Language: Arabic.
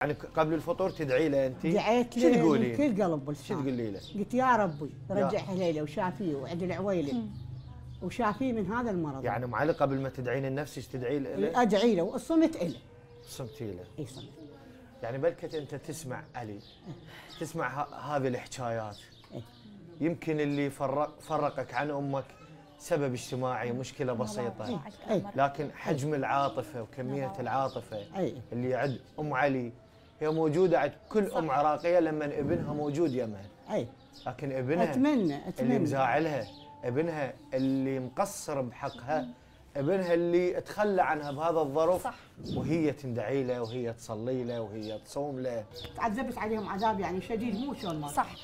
يعني قبل الفطور تدعي له انت دعيت له من كل قلب شو تقولي له؟ قلت يا ربي رجعها حليله وشافيه وعد العويله وشافيه من هذا المرض يعني ام علي قبل ما تدعين لنفسك تدعي له؟ إيه، ادعي له وصمت له صمتي له؟ اي صمت يعني بلكت انت تسمع علي تسمع هذه الحكايات إيه. يمكن اللي فرق فرقك عن امك سبب اجتماعي مشكله بسيطه إيه. لكن حجم العاطفه وكميه نعم. العاطفه اللي عند ام علي هي موجوده عند كل ام عراقيه لما ابنها موجود يمها اي لكن ابنها اتمنى اتمنى اللي مزاعلها ابنها اللي مقصر بحقها ابنها اللي تخلى عنها بهذا الظرف صح وهي تندعي له وهي تصلي له وهي تصوم له تعذبت عليهم عذاب يعني شديد مو شلون صح